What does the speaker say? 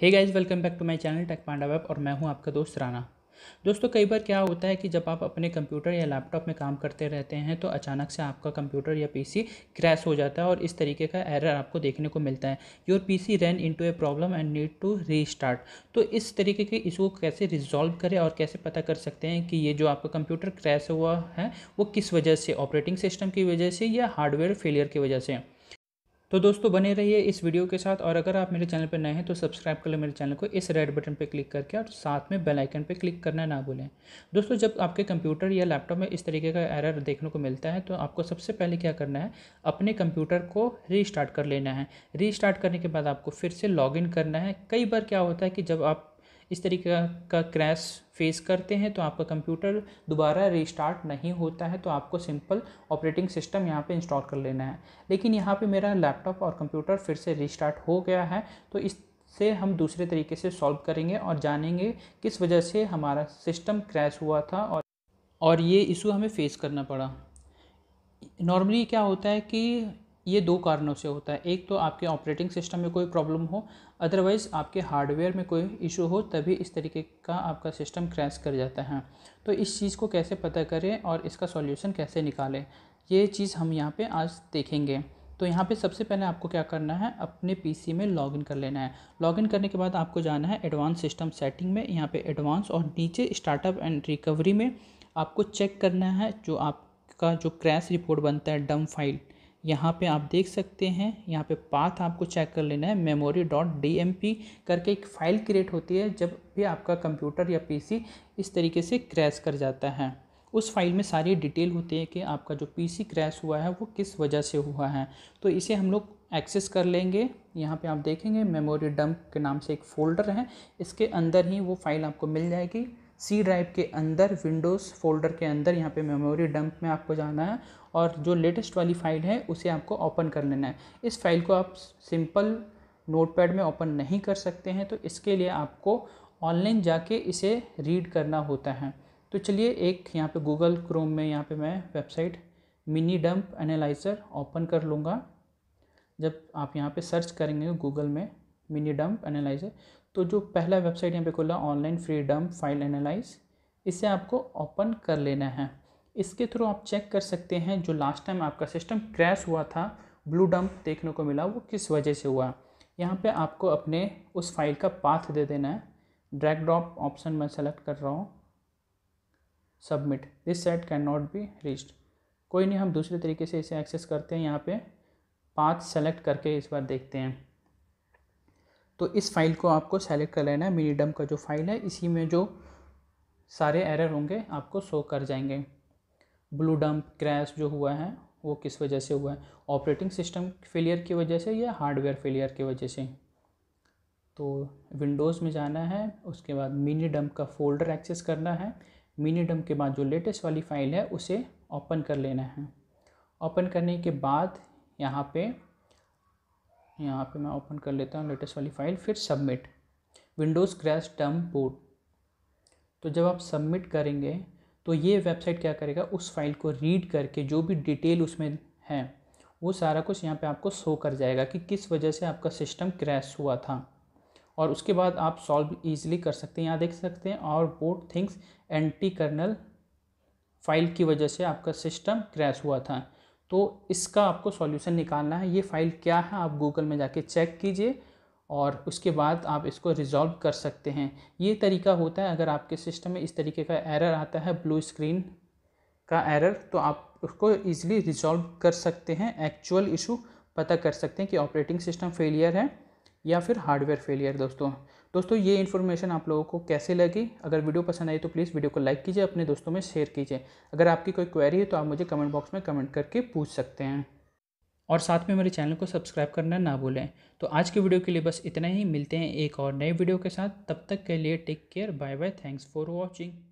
hey guys welcome back to my channel tech panda web और मैं हूं आपका दोस्त राना दोस्तों कई बार क्या होता है कि जब आप अपने कंप्यूटर या लैपटॉप में काम करते रहते हैं तो अचानक से आपका कंप्यूटर या पीसी क्रैश हो जाता है और इस तरीके का एरर आपको देखने को मिलता है your PC run into a problem and need to restart तो इस तरीके के इशू को कैसे रिजॉल्व करें और कैसे पता कर सकते हैं कि ये जो आपका कंप्यूटर क्रैश हुआ है वो किस वजह से ऑपरेटिंग सिस्टम की वजह से या हार्डवेयर फेलियर की वजह से तो दोस्तों बने रहिए इस वीडियो के साथ और अगर आप मेरे चैनल पर नए हैं तो सब्सक्राइब कर लें मेरे चैनल को इस रेड बटन पर क्लिक करके और साथ में बेल आइकन पर क्लिक करना ना भूलें दोस्तों जब आपके कंप्यूटर या लैपटॉप में इस तरीके का एरर देखने को मिलता है तो आपको सबसे पहले क्या करना है अपने कंप्यूटर को रीस्टार्ट कर लेना है रीस्टार्ट करने के बाद आपको फिर से इन करना है कई बार क्या होता है कि जब आप इस तरीके का क्रैश फेस करते हैं तो आपका कंप्यूटर दोबारा रिस्टार्ट नहीं होता है तो आपको सिंपल ऑपरेटिंग सिस्टम यहाँ पे इंस्टॉल कर लेना है लेकिन यहाँ पे मेरा लैपटॉप और कंप्यूटर फिर से रिस्टार्ट हो गया है तो इससे हम दूसरे तरीके से सॉल्व करेंगे और जानेंगे किस वजह से हमारा सिस्टम क्रैश हुआ था और और ये इशू हमें फेस करना पड़ा नॉर्मली क्या होता है कि ये दो कारणों से होता है एक तो आपके ऑपरेटिंग सिस्टम में कोई प्रॉब्लम हो अदरवाइज़ आपके हार्डवेयर में कोई इशू हो तभी इस तरीके का आपका सिस्टम क्रैश कर जाता है तो इस चीज़ को कैसे पता करें और इसका सॉल्यूशन कैसे निकालें ये चीज़ हम यहाँ पे आज देखेंगे तो यहाँ पे सबसे पहले आपको क्या करना है अपने पीसी में लॉगिन कर लेना है लॉगिन करने के बाद आपको जाना है एडवांस सिस्टम सेटिंग में यहाँ पे एडवांस और नीचे स्टार्टअप एंड रिकवरी में आपको चेक करना है जो आपका जो क्रैश रिपोर्ट बनता है डम फाइल यहाँ पे आप देख सकते हैं यहाँ पे पाथ आपको चेक कर लेना है मेमोरी डॉट डी करके एक फ़ाइल क्रिएट होती है जब भी आपका कंप्यूटर या पीसी इस तरीके से क्रैश कर जाता है उस फाइल में सारी डिटेल होती है कि आपका जो पीसी क्रैश हुआ है वो किस वजह से हुआ है तो इसे हम लोग एक्सेस कर लेंगे यहाँ पे आप देखेंगे मेमोरी डंप के नाम से एक फ़ोल्डर है इसके अंदर ही वो फ़ाइल आपको मिल जाएगी सी ड्राइव के अंदर विंडोज़ फोल्डर के अंदर यहाँ पे मेमोरी डंप में आपको जाना है और जो लेटेस्ट वाली फाइल है उसे आपको ओपन कर लेना है इस फाइल को आप सिंपल नोटपैड में ओपन नहीं कर सकते हैं तो इसके लिए आपको ऑनलाइन जाके इसे रीड करना होता है तो चलिए एक यहाँ पे गूगल क्रोम में यहाँ पे मैं website mini dump analyser open कर लूँगा जब आप यहाँ पे सर्च करेंगे गूगल में मिनी डंप एनालाइज़र तो जो पहला वेबसाइट यहाँ पे खोला online free dump file analyse इसे आपको ओपन कर लेना है इसके थ्रू आप चेक कर सकते हैं जो लास्ट टाइम आपका सिस्टम क्रैश हुआ था ब्लू डम्प देखने को मिला वो किस वजह से हुआ यहाँ पे आपको अपने उस फाइल का पाथ दे देना है ड्रैग ड्रॉप ऑप्शन मैं सेलेक्ट कर रहा हूँ submit this site can not be reached कोई नहीं हम दूसरे तरीके से इसे एक्सेस करते हैं यहाँ पे पाथ सेलेक्ट करके इस बार देखते हैं तो इस फाइल को आपको सेलेक्ट कर लेना है मिनी डम का जो फाइल है इसी में जो सारे एरर होंगे आपको शो कर जाएंगे ब्लू डंप क्रैश जो हुआ है वो किस वजह से हुआ है ऑपरेटिंग सिस्टम फेलियर की वजह से या हार्डवेयर फेलियर की वजह से तो विंडोज़ में जाना है उसके बाद मिनी डम्प का फोल्डर एक्सेस करना है मिनी डम्प के बाद जो लेटेस्ट वाली फ़ाइल है उसे ओपन कर लेना है ओपन करने के बाद यहाँ पे यहाँ पे मैं ओपन कर लेता हूँ लेटेस्ट वाली फ़ाइल फिर submit Windows crash dump board तो जब आप सबमिट करेंगे तो ये वेबसाइट क्या करेगा उस फाइल को रीड करके जो भी डिटेल उसमें है वो सारा कुछ यहाँ पे आपको शो कर जाएगा कि किस वजह से आपका सिस्टम क्रैश हुआ था और उसके बाद आप सॉल्व ईजिली कर सकते हैं यहाँ देख सकते हैं और boot things anti kernel file की वजह से आपका सिस्टम क्रैश हुआ था तो इसका आपको सॉल्यूशन निकालना है ये फ़ाइल क्या है आप गूगल में जाके चेक कीजिए और उसके बाद आप इसको रिज़ॉल्व कर सकते हैं ये तरीका होता है अगर आपके सिस्टम में इस तरीके का एरर आता है ब्लू स्क्रीन का एरर तो आप उसको ईज़िली रिज़ॉल्व कर सकते हैं एक्चुअल इशू पता कर सकते हैं कि ऑपरेटिंग सिस्टम फेलियर है या फिर हार्डवेयर फेलियर दोस्तों दोस्तों ये इन्फॉर्मेशन आप लोगों को कैसे लगी अगर वीडियो पसंद आई तो प्लीज़ वीडियो को लाइक कीजिए अपने दोस्तों में शेयर कीजिए अगर आपकी कोई क्वेरी है तो आप मुझे कमेंट बॉक्स में कमेंट करके पूछ सकते हैं और साथ में मेरे चैनल को सब्सक्राइब करना ना भूलें तो आज के वीडियो के लिए बस इतना ही मिलते हैं एक और नए वीडियो के साथ तब तक के लिए take care bye bye thanks for watching